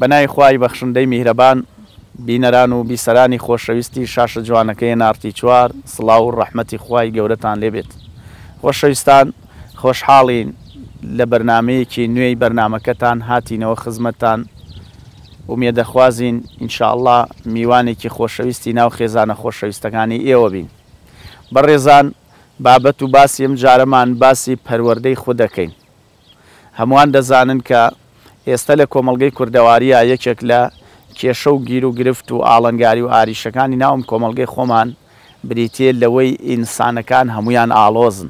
بەنای خوای بەخشندەی میهرەبان بینەران و بیسەرانی خۆشەویستی شاشە جوانەکەی نارتی چوار سڵاو و ڕەحمەتی خوای گەورەتان لێبێت خۆشەویستان خۆشحاڵین لە بەرنمەیەکی نوێی بەرنمەکەتان هاتینەوە خزمەتان ومێ دەخوازیین ئینشاءله میوانێکی خۆشەویستی ناو خێزانە خۆشەویستەکانی ئێوە بین بەڕێزان بابەت و باسی ئەم جارەمان باسی پەروەەردەی خودەکەین هەمووان دەزانن کە ئێستا لە کۆمەلگەی کوردەواریە یەکێک لە کێشە و گیر و گرفت و ئاڵنگاری و ئاریشەکانی ناوم کۆمەلگەی خۆمان بریتێ لەوەی ئینسانەکان هەمویان ئالۆزن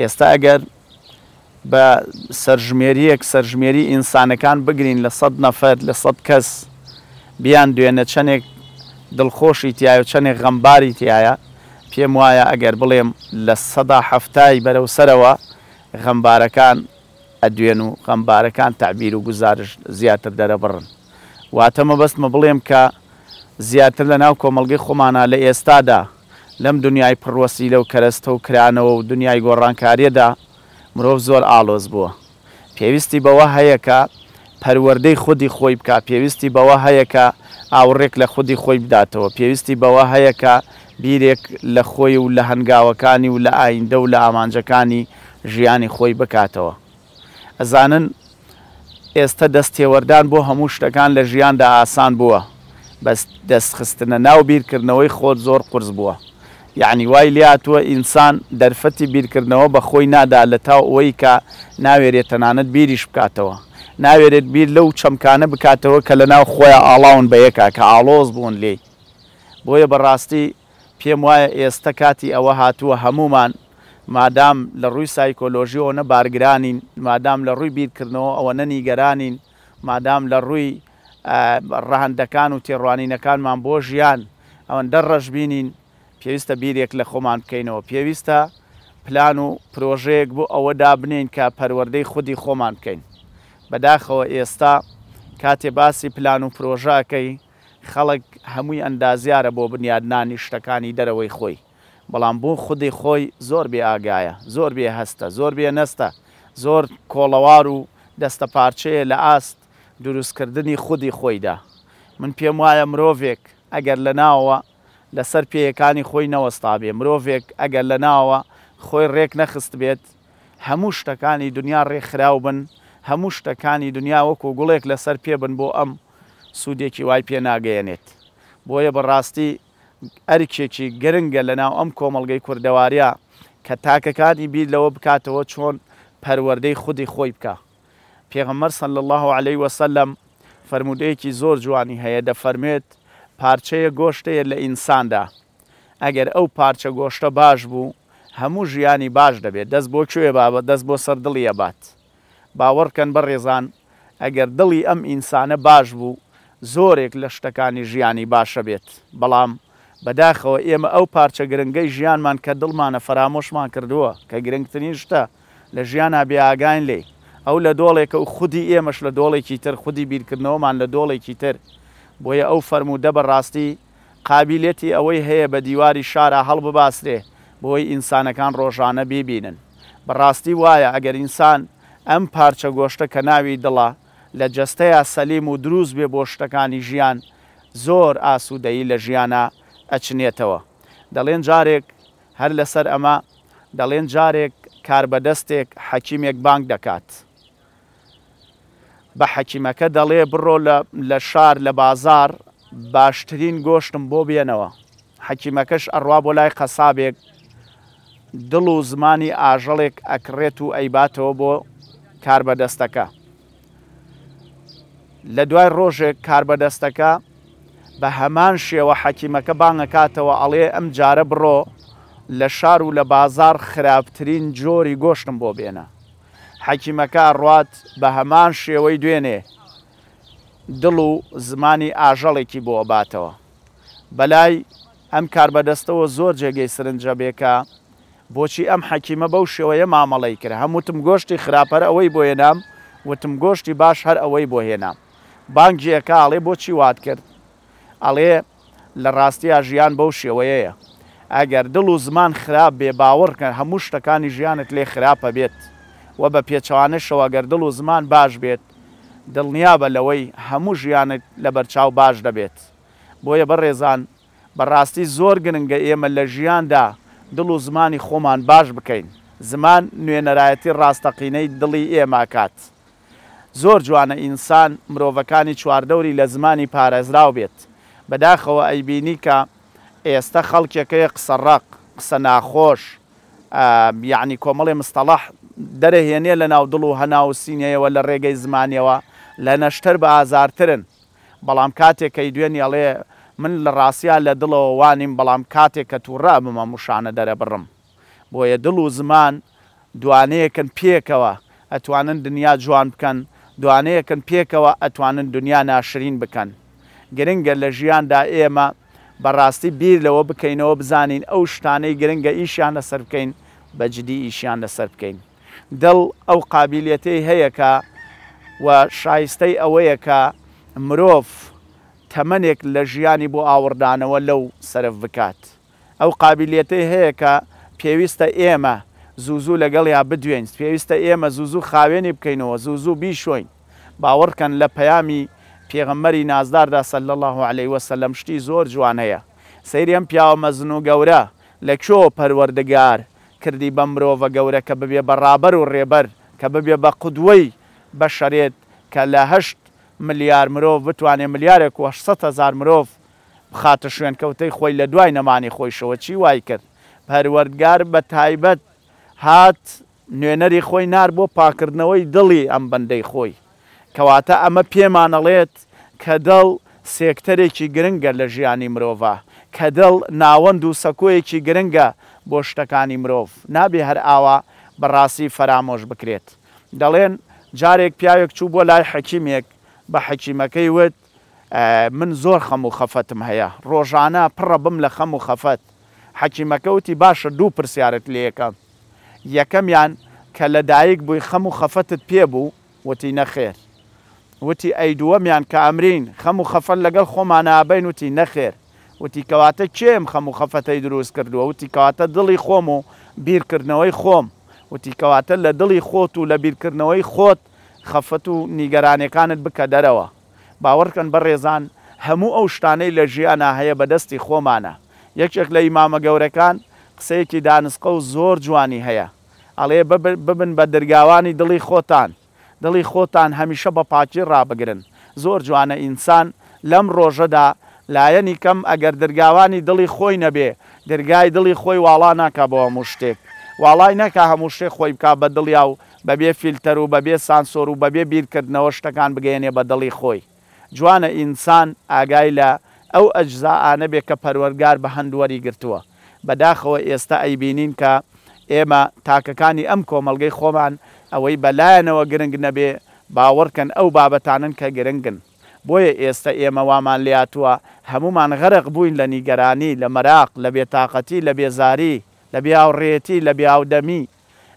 ئێستا ئەگەر بە سەرژمێریەک سەرژمێری ئینسانەکان بگرین لە سەد نەفەر لە سەد کەس بیان دوێنە چەندێک دڵخۆشی تایە و چەندێک غەمباری تایە پێم وایە ئەگەر بڵێم لە سەدا هەفتای بەرەو سەرەوە غەمبارەکان ئەدوێن و خەمبارەکان تعبیر و گزارش زیاتر دەرەبڕن واتە مەبەستمە بڵێم کە زیاتر لە ناو کۆمەلگەی خۆمانە لە ئێستادا لەم دنیای پڕوەسی لەو کەرەستە و کرانەوە و دنیای گۆڕانکاریەدا مرۆڤ زۆر ئالۆز بووە پێویستی بەوە هەیەکە پەروەردەی خودی خۆی بکە پێویستی بەوە هەیەکە ئاوڕێک لە خودی خۆی بداتەوە پێویستی بەوە هەیەکە بیرێک لە خۆی و لە هەنگاوەکانی و لە ئایندە و لە ئامانجەکانی ژیانی خۆی بکاتەوە ئەزانن ئێستا دەستێوەردان بۆ هەموو شتەکان لە ژیاندا ئاسان بووە بەس دەستخستنە ناو بیرکردنەوەی خۆت زۆر قرس بووە یعنی وای لاتووە ئینسان دەرفەتی بیرکردنەوە بە خۆی نادا لە تاو ئەوەی کە ناوێرێت تەنانەت بیریش بکاتەوە ناوێرێت بیر لەو چەمکانە بکاتەوە کە لە ناو خۆیان ئاڵاون بە یەکا کە ئاڵۆز بوون لێی بۆیە بەڕاستی پێم وایە ئێستا کاتی ئەوە هاتووە هەمومان مادام لە ڕووی سایکۆلۆژیەوە نە بارگرانین مادام لە ڕووی بیرکردنەوە ئەوە نەنیگەرانین مادام لە ڕووی ڕەهندەکان و تێڕوانینەکانمان بۆ ژیان ئەوەندە ڕەشببینین پێویستە بیرێک لە خۆمان بکەینەوە پێویستە پلان و پرۆژەیەک بوو ئەوە دابنین کە پەروەەردەی خودی خۆمان بکەین بەداخەوە ئێستا کاتێ باسی پلان و پرۆژاکەی خەڵک هەمووی ئەندازیارە بۆ بنیادنانی شتەکانی دەرەوەی خۆی بەڵام بۆ خودی خۆی زۆر بێ ئاگایە زۆر بێ هەستە زۆر بێ نەستە زۆر کۆڵەوار و دەستە پارچەیە لە ئاست دروستکردنی خودی خۆیدا من پێم وایە مرۆڤێک ئەگەر لە ناوە لەسەر پێیەکانی خۆی نەوەستا بێ مرۆڤێک ئەگەر لە ناوە خۆی ڕێک نەخست بێت هەموو شتەکانی دنیا ڕێکخراو بن هەموو شتەکانی دنیا وەکو گوڵێک لەسەر پێ بن بۆ ئەم سوودێکی وای پێ ناگەیەنێت بۆیە بەڕاستی ئەرکێکی گرنگە لە ناو ئەم کۆمەلگەی کوردەواریە کە تاکەکانی بیر لەوە بکاتەوە چۆن پەروەردەی خودی خۆی بکە پێغەمەەر سن الله عليه وسلم فرمودەیەکی زۆر جوانی هەیە دەفەرمێت پارچەیە گۆشتەیە لە ئینساندا ئەگەر ئەو پارچە گۆشتە باش بوو هەموو ژیانی باش دەبێت دەست بۆ کوێ بابە دەست بۆ سەر دڵیە بات باوەڕکەن بە ڕێزان ئەگەر دڵی ئەم ئینسانە باش بوو زۆرێک لە شتەکانی ژیانی باشە بێت بەڵام بەداخەوە ئێمە ئەو پارچە گرنگەی ژیانمان کە دڵمانە فرامۆشمان کردووە کە گرنگترین شتە لە ژیان ئابیاگان لێ ئەو لە دۆڵێکە و خودی ئێمەش لە دۆڵێکی تر خودی بیرکردنەوەمان لە دۆڵێکی تر بۆیە ئەو فەرموودە بەڕاستی قابلێتی ئەوەی هەیە بە دیواری شارە هەڵ بباسرێ بۆی ئینسانەکان ڕۆژانە بیبینن بەڕاستی وایە ئەگەر ئینسان ئەم پارچە گۆشتە کە ناوی دڵە لە جستەیە سەلیم و دروست بێ بۆ شتەکانی ژیان زۆر ئاسوودەیی لە ژیانە ئەچنێتەوە دەڵێن جارێک هەر لەسەر ئەمە دەڵێن جارێک کاربەدەستێک حەکیمێک بانگ دەکات بە حەکیمەکە دەڵێ بڕۆ لە شار لە بازار باشترین گۆشتم بۆ بێنەوە حەکیمەکەش ئەڕوا بۆ لای قەسابێک دڵ و زمانی ئاژەڵێک ئەکرێت و ئەیباتەوە بۆ کاربەدەستەکە لە دوای ڕۆژێک کاربەدەستەکە بە هەمان شێوە حەکیمەکە بانگەکاتەوە ئەڵێ ئەم جارە بڕۆ لە شار و لە بازار خراپترین جۆری گۆشتم بۆ بێنە حەکیمەکە ڕات بە هەمان شێوەی دوێنێ دڵ و زمانی ئاژەڵێکی بۆ باتەوە بەلای ئەم کار بەدەستەوە زۆر جێگەی سرنجە بێکە بۆچی ئەم حەکیمە بەو شێوەیە مامەڵی کرد هەمووتم گۆشتی خراپەر ئەوەی بۆ هێنام وتم گۆشتی باش هەر ئەوەی بۆ هێنام بانگیەکە ئاڵێ بۆچی وات کرد ئەڵێ لە ڕاستیە ژیان بەو شێوەیەیە ئەگەر دڵ و زمان خراپ بێ باوەڕکە هەموو شتەکانی ژیانت لێ خراپە بێت وە بە پێچوانەشەوە گەر دڵ و زمان باش بێت دڵنیا بە لەوەی هەموو ژیانت لە بەرچاو باش دەبێت بۆیە بە ڕێزان بەڕاستی زۆر گرنگە ئێمە لە ژیاندا دڵ و زمانی خۆمان باش بکەین زمان نوێنەرایەتی ڕاستەقینەی دڵی ئێماکات زۆر جوانە ئینسان مرۆڤەکانی چواردەوری لە زمانی پارێزراو بێت بەداخەوە ئەیبینی کە ئێستا خەڵکێکەیە قسەڕق قسە ناخۆش یعنی کۆمەڵی مستەڵح دەرەهێنێ لە ناودڵ و هەناوسینەوە لە ڕێگەی زمانیەوە لە نەشتەر بە ئازارترن بەڵام کاتێکەی دوێنی ئەڵێ من لە ڕاستیا لە دڵەوە وانیم بەڵام کاتێک کە تووڕا بمە موشانە دەرە بڕم بۆیە دڵ و زمان دوانەیەکن پێکەوە ئەتوانن دنیا جوان بکەن دوانەیەکن پێکەوە ئەتوانن دنیا ناشرین بکەن گرنگە لە ژیاندا ئێمە بەڕاستی بیر لەوە بکەینەوە بزانین ئەو شتانەی گرنگە ئیشیان لەسەر بکەین بە جدی ئیشیان لەسەر بکەین. دڵ ئەو قابلیەتەی هەیەکە و شایستەی ئەوەیەکە مرۆڤ تەمەنێک لە ژیانی بۆ ئاوردانەوە لەو سرف بکات. ئەو قابلیەتەی هەیەکە پێویستە ئێمە زوزوو لەگەڵ یا بدوێن پێویستە ئێمە زوزوو خاوێنی بکەینەوە زوزوو بیشۆین باوەڕکەن لە پەیامی پێغەمەری نازداردا سەل الله عليه وسلم شتی زۆر جوانەیە سەیری ئەم پیاوە مەزن و گەورە لە کۆ پەروەردەگار کردی بە مرۆڤە گەورە کە ببێ بەڕابەر و ڕێبەر کە ببێ بە قودوەی بە شەرێت کە لە هەشت ملیار مرۆڤ بتوانێ ملیارێک و 600هزار مرۆڤ بخاتە شوێنکەوتەی خۆی لە دوای نەمانی خۆیشەوە چی وای کرد پەروەردگار بە تایبەت هات نوێنەری خۆی نار بۆ پاکردنەوەی دڵی ئەم بەندەی خۆی کەواتە ئەمە پێمانەڵێت کە دڵ سێکتەرێکی گرنگە لە ژیانی مرۆڤ کە دڵ ناوەند و سەکۆیەکی گرنگە بۆ شتەکانی مرۆڤ نابێ هەر ئاوا بەڕاستی فەرامۆش بکرێت دەڵێن جارێک پیاوێک چوو بۆ لای حەکیمێک بە حەکیمەکەی وت من زۆر خەم و خەفەتم هەیە ڕۆژانە پڕە بم لە خەم و خەفەت حەکیمەکەوتی باشە دوو پرسیارت لەکەم یەکەمیان کە لەدایک بووی خەم و خەفەتت پێبوو وتی نەخێر وتی ئەی دووەمیان کە ئەمرین خەم و خەفەت لەگەڵ خۆمانابین وتی نەخێر وتی کەواتە کێم خەم و خەفەتەی دروست کردووە وتی کەواتە دڵی خۆم و بیرکردنەوەی خۆم وتی کەواتە لە دڵی خۆت و لە بیرکردنەوەی خۆت خەفەت و نیگەرانەکانت بکە دەرەوە باوەڕکەن بە ڕێزان هەموو ئەو شتانەی لە ژیانە هەیە بەدەستی خۆمانە یەکێک لە ئیمامە گەورەکان قسەیەکی دانسقە و زۆر جوانی هەیە ئەڵێ ببن بە دەرگاوانی دڵی خۆتان دڵی خۆتان هەمیشە بە پاچی ڕابگرن زۆر جوانە ئینسان لەم ڕۆژەدا لایەنی کەم ئەگەر دەرگاوانی دڵی خۆی نەبێ دەرگای دڵی خۆی واڵا ناکە بۆ هەموو شتێک واڵای نەکە هەموو شتێک خۆی بک بە دڵیا و بەبێ فیلتەر و بەبێ سانسۆر و بەبێ بیرکردنەوە شتەکان بگەێنێ بە دڵی خۆی جوانە ئینسان ئاگای لە ئەو ئەجززاانە بێ کە پەروەرگار بە هەندوەری گرتووە بەداخەوە ئێستا ئەیبینین کە ئێمە تاکەکانی ئەم کۆمەلگەی خۆمان ئەوەی بەلایەنەوە گرنگ نەبێ باوەڕکەن ئەو بابەتانن کە گرنگن بۆیە ئێستا ئێمە وامان لیاتووە هەمومان غەرق بووین لە نیگەرانی لە مەراق لە بێتاقەتی لە بێزاری لە بیاوڕێتی لە بیاودەمی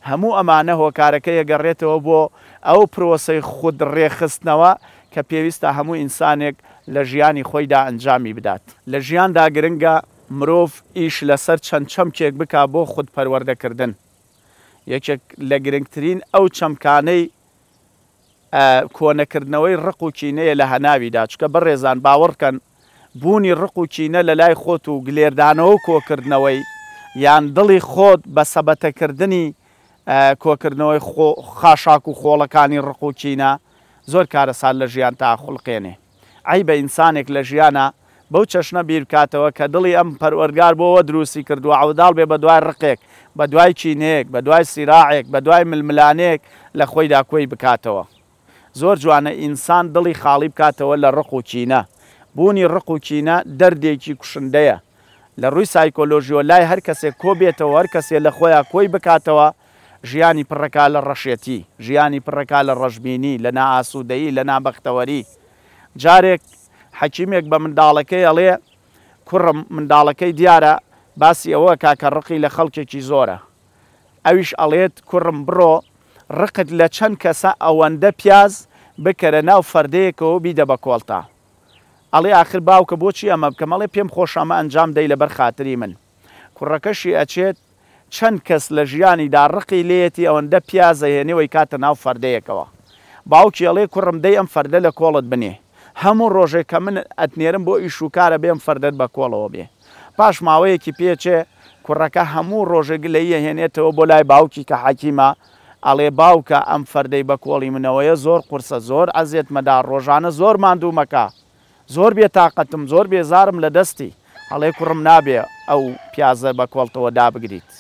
هەموو ئەمانە هۆکارەکە یەگەڕێتەوە بۆ ئەو پرۆسی خود ڕێخستنەوە کە پێویستە هەموو ئینسانێک لە ژیانی خۆیدا ئەنجامی بدات لە ژیاندا گرنگە مرۆڤ ئیش لەسەر چەند چەمکێک بک بۆ خودپەروەردەکردن یەکێک لە گرنگترین ئەو چەمکانەی کۆنەکردنەوەی ڕق و چینەیە لە هەناویدا چکە بەڕێزان باوەڕکەن بوونی ڕق و چینە لە لای خۆت و گلێردانەوە کۆکردنەوەی یان دڵی خۆت بە سەبەتەکردنی کۆکردنەوەی خاشاک و خۆڵەکانی ڕق و چینە زۆر کارەسان لە ژیان تا خوڵقێنێ ئەی بە ئینسانێک لە ژیانە بەو چەشنە بیر بکاتەوە کە دڵی ئەم پەروەرگار بۆەوە دروستی کردووە ئەوداڵ بێ بە دوای ڕقێک بە دوای چینەیەک بە دوای سیراعێک بە دوای ململانەیەک لە خۆیدا کۆی بکاتەوە. زۆر جوانە ئینسان دڵی خاڵی بکاتەوە لە ڕق و چینە. بوونی ڕق و چینە دەردێکی کوشندەیە. لە ڕووی سایکۆلۆژیۆ لای هەر کەسێک کۆبێتەوە هەر کەسێ لە خۆیان کۆی بکاتەوە ژیانی پڕەکا لە ڕەشێتی، ژیانی پڕەکا لە ڕەشببینی لە نائاسوودەیی لە نابەختەوەری. جارێک حەکیمێک بە منداڵەکەی ئەڵێ کوڕم منداڵەکەی دیارە باسی ئەوە کاکە ڕقی لە خەڵکێکی زۆرە ئەویش ئەڵێت کوڕم بڕۆ ڕقت لە چەند کەسە ئەوەندە پیاز بکەرە ناو فەردەیەکەوە بیدە بە کۆڵتا ئەڵێ آخر باوکە بۆچی ئەمە بکەم ئەڵێ پێم خۆشەمە ئەنجام دەی لەبەر خااتری من کوڕەکەشی ئەچێت چەند کەس لە ژیانیدا ڕقی لێتی ئەوەندە پیازە هێنەوەی کاتە ناو فەردەیەکەوە باوکی ئەڵێ کوڕم دەی ئەم فەردە لە کۆڵت بنێ هەموو ڕۆژێک کە من ئەتنێرم بۆ ئیشوکارە بێم فەردەت بە کۆڵەوە بێ پاش ماوەیەکی پێچێ کوڕەکە هەموو ڕۆژێک لە یەهێنێتەوە بۆ لای باوکی کە حەکیمە ئەڵێ باوکە ئەم فەردەی بە کۆڵی منەوەیە زۆر قورسە زۆر ئەزێت مەدا ڕۆژانە زۆر مادوومەکە زۆر بێتاقەتم زۆر بێزارم لە دەستی هەڵێ کوڕم نابێ ئەو پیازە بە کۆڵتەوە دابگریت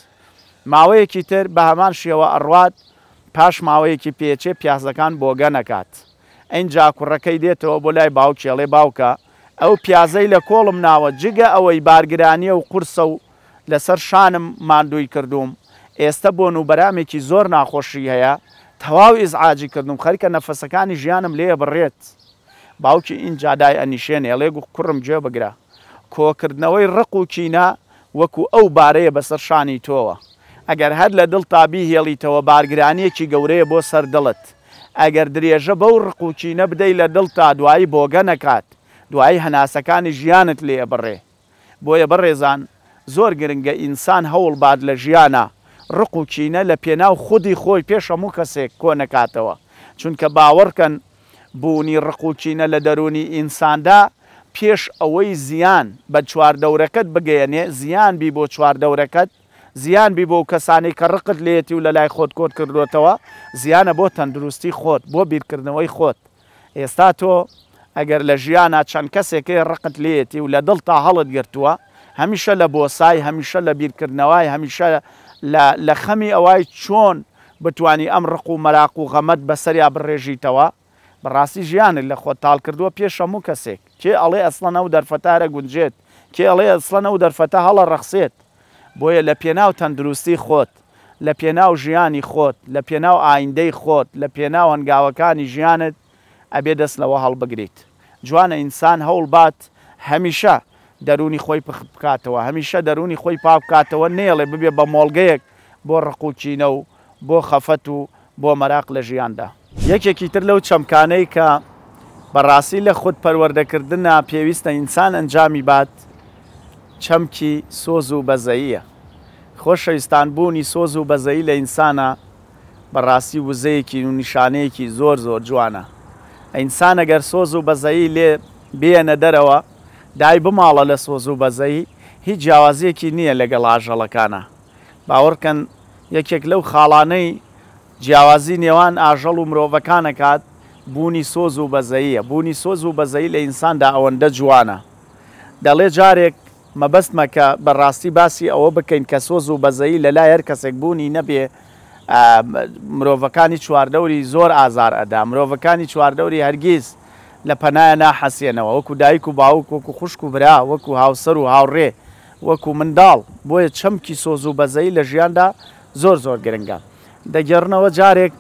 ماوەیەکی تر بە هەمان شێوە ئەڕوات پاش ماوەیەکی پێچێ پیازەکان بۆگە نەکات. ئەینجا کوڕەکەی دێتەوە بۆ لای باوکێڵێ باوکە ئەو پیازەی لە کۆڵم ناوە جگە ئەوەی بارگرانیە و قورسە و لەسەر شانم ماندووی کردووم ئێستا بۆ نوبەرامێکی زۆر ناخۆشی هەیە تەواو ئزعاجی کردم خەرکە نەفەسەکانی ژیانم لێ بڕێت باوکی ئینجادای ئەنیشێنێ لێ و کوڕم جێ بگرە کۆکردنەوەی ڕق و کینا وەکو ئەو بارەیە بەسەر شانی تۆوە ئەگەر هەر لە دڵ تابی هێڵیتەوە بارگرانیەکی گەورەیە بۆ سەر دڵت ئەگەر درێژە بەو ڕقوچینە بدەی لە دڵ تا دوایی بۆگە نەکات دوایی هەناسەکانی ژیانت لێ بڕێ بۆیە بەڕێزان زۆر گرنگە ئینسان هەوڵ باد لە ژیانە ڕق و چینە لە پێناو خودی خۆی پێش هەموو کەسێک کۆ نەکاتەوە چونکە باوەڕکەن بوونی ڕق و چینە لە دەرونی ئینساندا پێش ئەوەی زیان بە چواردەورەکەت بگەیەنێ زیان بی بۆ چواردەورەکەت زیان بی بۆ کەسانی کە ڕقت لێتی و لە لای خۆت کۆت کردوێتەوە زیانە بۆ تەندروستی خۆت بۆ بیرکردنەوەی خۆت ئێستا تۆ ئەگەر لە ژیانە چەند کەسێکی ڕقت لێتی و لە دڵ تا هەڵت گرتووە هەمیشە لە بۆسای هەمیشە لە بیرکردنەوەی هەمیشە لە خەمی ئەوای چۆن بتانی ئەم ڕق و مەراق و غەمەت بەسەریا بڕێژیتەوە بەڕاستی ژیانت لە خۆت تاال کردووە پێش هەموو کسێک کێ ئەڵێ ئەسڵەنە و دەرفەتارە گونجێت کێ ئەڵێ ئەسڵەنە و دەرفەتە هەڵە ڕەخسێت بۆیە لە پێناو تەندروستی خۆت لە پێناو ژیانی خۆت لە پێناو ئایندەی خۆت لە پێناو هەنگاوەکانی ژیانت ئەبێ دەست لەوە هەڵبگریت جوانە ئینسان هەوڵبات هەمیشە دەرونی خۆی بکاتەوە هەمیشە دەرونی خۆی پاکاتەوە نێڵێ ببێ بە مۆڵگەیەک بۆ ڕقوچینە و بۆ خەفەت و بۆ مەراق لە ژیاندا یەکێکی تر لەو چەمکانەی کە بەڕاستی لە خودپەروەردەکردنە پێویستە ئینسان ئەنجامی بات چەمکی سۆز و بەزەییە خۆشەویستان بوونی سۆز و بەزەیی لە ئینسانە بەڕاستی وزەیەکی و نیشانەیەکی زۆر زۆر جوانە ئەئینسان ئەگەر سۆز و بەزەیی لێ بێنە دەرەوە دای بماڵە لە سۆز و بەزەیی هیچ جیاوازیەکی نییە لەگەڵ ئاژەڵەکانە باوەڕکەن یەکێک لەو خاڵانەی جیاوازی نێوان ئاژەڵ و مرۆڤەکانەکات بوونی سۆز و بەزەیە بوونی سۆز و بەزەی لە ئینساندا ئەوەندە جوانە دەڵێ جارێک مەبەستمە کە بەڕاستی باسی ئەوە بکەین کە سۆز و بەزایی لە لای هەر کەسێک بوونی نەبێ مرۆڤەکانی چواردەوری زۆر ئازار ئەدا مرۆڤەکانی چواردەوری هەرگیز لە پەنایە ناحەسیێنەوە وەکو دایک و باوک وەکو خوشک و برا وەکو هاوسەر و هاوڕێ وەکو منداڵ بۆیە چەمکی سۆز و بەزایی لە ژیاندا زۆر زۆر گرنگە دەگەڕنەوە جارێک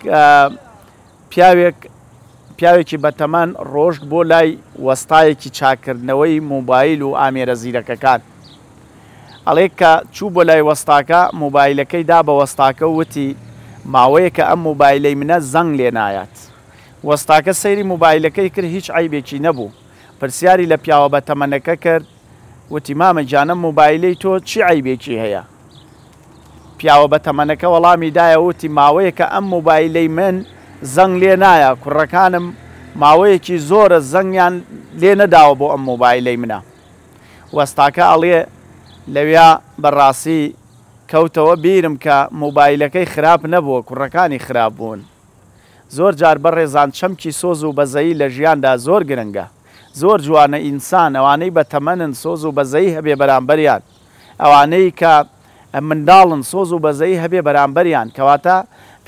پیاوێک پیاوێکی بەتەمان ڕۆژت بۆ لای وەستایەکی چاکردنەوەی موبایل و ئامێرە زیرەکەکان. ئەڵێک کە چوو بۆ لای وەستاکە موبایلەکەی دا بە وەستاکە وتی ماوەیە کە ئەم موبایلەی منە زەنگ لێ نایات. وەستاکە سەیری موبایلەکەی کرد هیچ عیبێکی نەبوو. پرسیاری لە پیاوە بەتەمەنەکە کرد وتی مامەجانە موبایلەی تۆ چی عیبێکی هەیە. پیاوە بەتەمەنەکە وەڵامی دایە وتی ماوەیە کە ئەم موبایلەی من، زەنگ لێ نایە کوڕەکانم ماوەیەکی زۆرە زەنگیان لێ نەداوە بۆ ئەم مۆبایلەی منە وەستاکە ئەڵێ لەویا بەڕاستی کەوتەوە بیرم کە مۆبایلەکەی خراپ نەبووە کوڕەکانی خراپ بوون زۆر جار بەڕێزان چەمکی سۆز و بەزایی لە ژیاندا زۆر گرنگە زۆر جوانە ئینسان ئەوانەی بە تەمەنن سۆز و بەزەی هەبێ بەرامبەریان ئەوانەی کە منداڵن سۆز و بەزەی هەبێ بەرامبەریان کەواتە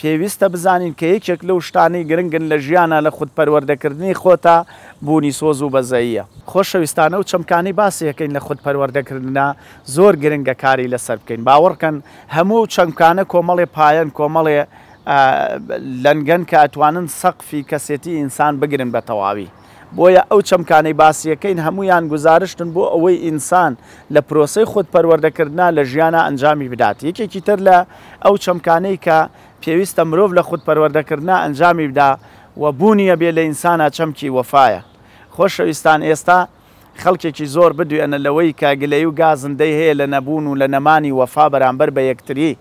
پێویستە بزانین کە یەکێک لەو شتانی گرنگن لە ژیانە لە خودپەروەردەکردنی خۆتا بوونی سۆز و بەزەیە خۆشەویستانە و چەمکانی باسیەکەین لە خودپەروەردەکردنا زۆر گرنگە کاری لەسەر بکەین باوەڕکەن هەموو چەمکانە کۆمەڵێ پایەن کۆمەڵێ لەنگەن کە ئەتوانن سەقفی کەسێتی ئینسان بگرن بە تەواوی. بۆیە ئەو چەمکانەی باسیەکەین هەمویان گزارشتن بۆ ئەوەی ئینسان لە پرۆسی خودپەروەردەکردنا لە ژیانە ئەنجامی بدات یەکێکی تر لە ئەو چەمکانەی کە پێویستە مرۆڤ لە خود پەروەردەکردنا ئەنجامی بدا و بوونیە بێ لە ئینسانە چەمکی وەفاە خۆشەویستان ئێستا خەڵکێکی زۆر بدوێنە لەوەی کاگلەی و گازندەی هەیە لە نەبوون و لە نەمانی وەفا بەرامبەر بە یەکتری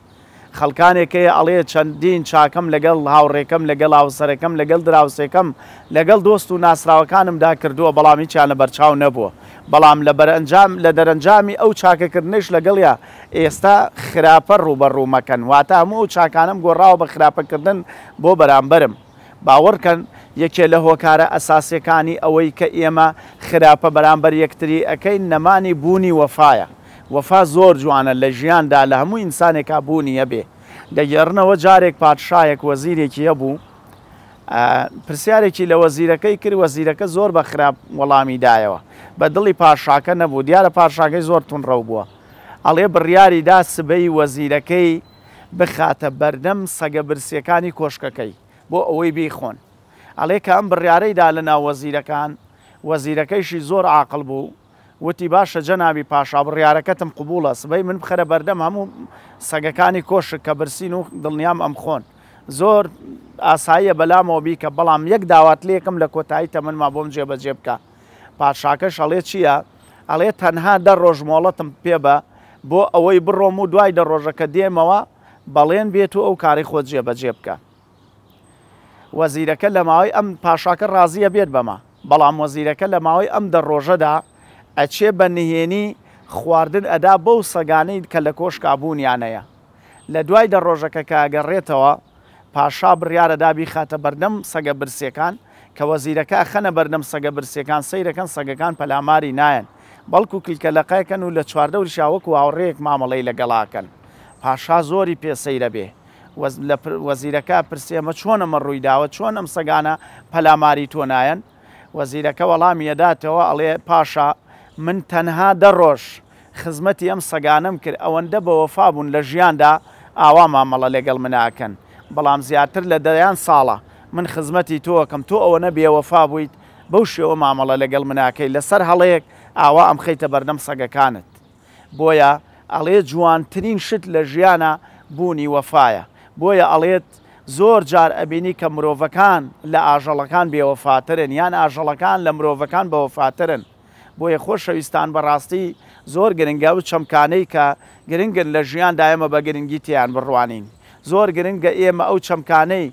خەڵکانێکەیە ئەڵێ چەندین چاکەم لەگەڵ هاوڕێکم لەگەڵ هاوسەرەکەم لەگەڵ دراوسێکم لەگەڵ دۆست و ناسراوەکانمدا کردووە بەڵامی چیان لە بەرچاو نەبووە بەڵام لە بەرەنجام لە دەرەنجامی ئەو چاکەکردنش لەگەڵیا ئێستا خراپە ڕوبەڕوومەکەن واتە هەموو چاکانم گۆڕاوە بە خراپەکردن بۆ بەرامبرم باوەڕکەن یەکێ لە هۆکارە ئەساسیەکانی ئەوەی کە ئێمە خراپە بەرامبەر یەکتری ئەەکەی نەمانی بوونی وەفاە وەفا زۆر جوانە لە ژیاندا لە هەموو ئینسانێکا بوونی هەبێ لە گەڕنەوە جارێک پادشایەک وەزیرێکی هەبوو پرسیارێکی لە وەزیرەکەی کرد وەزیرەکە زۆر بە خراپ وەڵامیدایەوە بە دڵی پاشاکە نەبوو دیارە پاشاکەی زۆر تون ڕەو بووە ئەڵێ بڕیاری دا سبەی وەزیرەکەی بخاتە بەردەم سەگە برسیەکانی کۆشکەکەی بۆ ئەوەی بیخۆن ئەڵێ کە ئەم بڕیارەیدا لە ناو وەزیرەکان وەزیرەکەیشی زۆر عاقل بوو وتی باشە جەناوی پاشا بڕیارەکەتم قوبولە سبەی من بخەرە بەردەم هەموو سەگەکانی کۆشک کە برسین و دڵنیام ئەم خۆن زۆر ئاساییە بەلامەوە بی کە بەڵام یەک داوات لێکم لە کۆتایی تەمنما بۆم جێبەجێ بکە پاشاکە شەڵێ چییە؟ ئەڵێ تەنها دە ڕۆژمۆڵەتم پێ بە بۆ ئەوەی بڕۆم و دوای دە ڕۆژەکە دێمەوە بەڵێن بێت و ئەو کاری خۆت جێبەجێ بکە. وەزیرەکە لە ماوەی ئەم پاشاکە ڕازیە بێت بەمە بەڵام وەزیرەکە لە ماوەی ئەم دە ڕۆژەدا ئەچێ بە نهێنی خواردن ئەدا بەو سەگانەی کە لە کۆشکبوونیانەیە لە دوای دە ڕۆژەکە کاگەڕێتەوە پاشا بڕیاە دابی خاتە بەردەم سەگە برسیەکان کە وەزیرەکە خەنە بەردەم سەگە برسیەکان سیرەکەن سەگەکان پەلاماری نایەن بەڵکو کلکە لەقەکەن و لە چواردە وشاوەکو هاوڕێک مامەڵی لەگەڵاکەن پاشا زۆری پێسەیرە بێ وەزیرەکە پرسێمە چۆنەمە ڕوویداوە چۆن ئەم سەگانە پەلاماری تۆ نایەن وەزیرەکە وەڵامی ئەداتەوە ئەڵێ پاشا من تەنها دە ڕۆژ خزمەتی ئەم سەگانم کرد ئەوەندە بە وەفا بوون لە ژیاندا ئاوا مامەڵە لەگەڵ مناکەن بەڵام زیاتر لە دەیان ساڵە من خزمەتی تۆکەم تۆ ئەوە نەبێوەفا بوویت بەو شێوە مامەڵە لەگەڵ مناکەی لەسەر هەڵەیەک ئاوا ئەم خەیتە بەردەم سەگەکانت بۆیە ئەڵێ جوانترین شت لە ژیانە بوونی وەفاە بۆیە ئەڵێت زۆر جار ئەبینی کە مرۆڤەکان لە ئاژەڵەکان بێوەفاترن یان ئاژەڵەکان لە مرۆڤەکان بەوەفاترن بۆیە خۆشەویستان بەڕاستی زۆر گرنگە و چەمکانەی کە گرنگن لە ژیاندا ئێمە بە گرنگی تیان بڕوانین زۆر گرنگە ئێمە ئەو چەمکانەی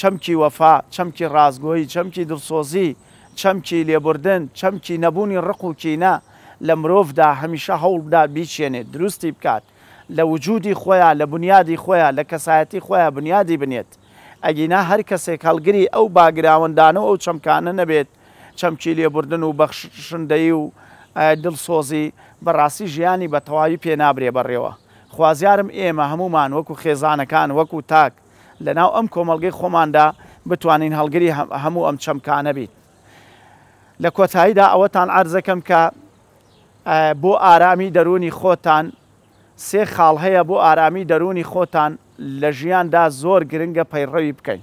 چەمکی وەفا چەمکی ڕازگۆی چەمکی دڵسۆزی چەمکی لێبوردن چەمکی نەبوونی ڕق و کینە لە مرۆڤدا هەمیشە هەوڵدا بیچێنێت دروستی بکات لە وجودی خۆیان لە بنیادی خۆیان لە کەسایەتی خۆیان بنیادی بنێت ئەگینا هەر کەسێک هەڵگری ئەو باگراوەندانە و ئەو چەمکانە نەبێت چەمکی لێبوردن و بەخشندایی و دڵسۆزی بەڕاستی ژیانی بە تەواوی پێنابرێ بەڕێوە خوازیارم ئێمە هەمومان وەکو خێزانەکان وەکو تاک لەناو ئەم کۆمەلگەی خۆماندا بتوانین هەڵگری هەموو ئەم چەمکانە بیت لە کۆتاییدا ئەوەتان ئارزەکەم کە بۆ ئارامی دەرونی خۆتان سێ خاڵ هەیە بۆ ئارامی دەرونی خۆتان لە ژیاندا زۆر گرنگە پەیڕەوی بکەین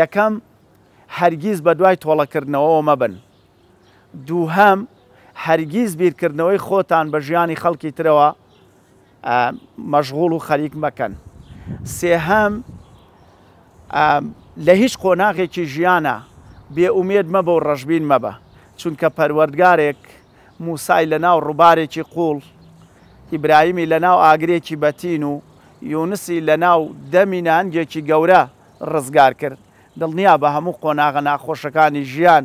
یەکەم هەرگیز بە دوای تۆڵەکردنەوە مەبن. دووهەم هەرگیز بیرکردنەوەی خۆتان بە ژیانی خەڵکی ترەوە مەژغوڵ و خەریک مەکەن. سێهەم لە هیچ قۆناغێکی ژیانە بێئومێد مەبە و ڕەژبین مەبە چونکە پەروەردگارێک موسای لە ناو ڕووبارێکی قوڵ ئیبراهیمی لە ناو ئاگرێکی بەتین و یونسی لە ناو دەمینانگێکی گەورە ڕزگار کرد دڵنیا بە هەموو قۆناغە ناخۆشەکانی ژیان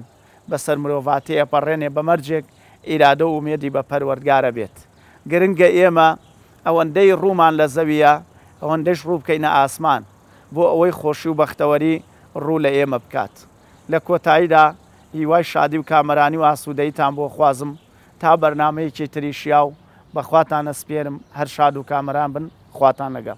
بەسەر مرۆڤاتی ئەپەڕێنێ بەمەرجێک ئیرادە و مێدی بە پەروەردگارە بێت گرنگە ئێمە ئەوەندەی ڕوومان لە زەویە ئەوەندەش ڕوو بکەینە ئاسمان بۆ ئەوەی خۆشی و بەختەوەری ڕوو لە ئێمە بکات لە کۆتاییدا هیوای شادی و کامەرانی و ئاسوودەیتان بۆ خوازم تا بەرنمەیەکی تریشیا و بەخواتانە سپێرم هەر شاد و کامەران بن خواتان لەگە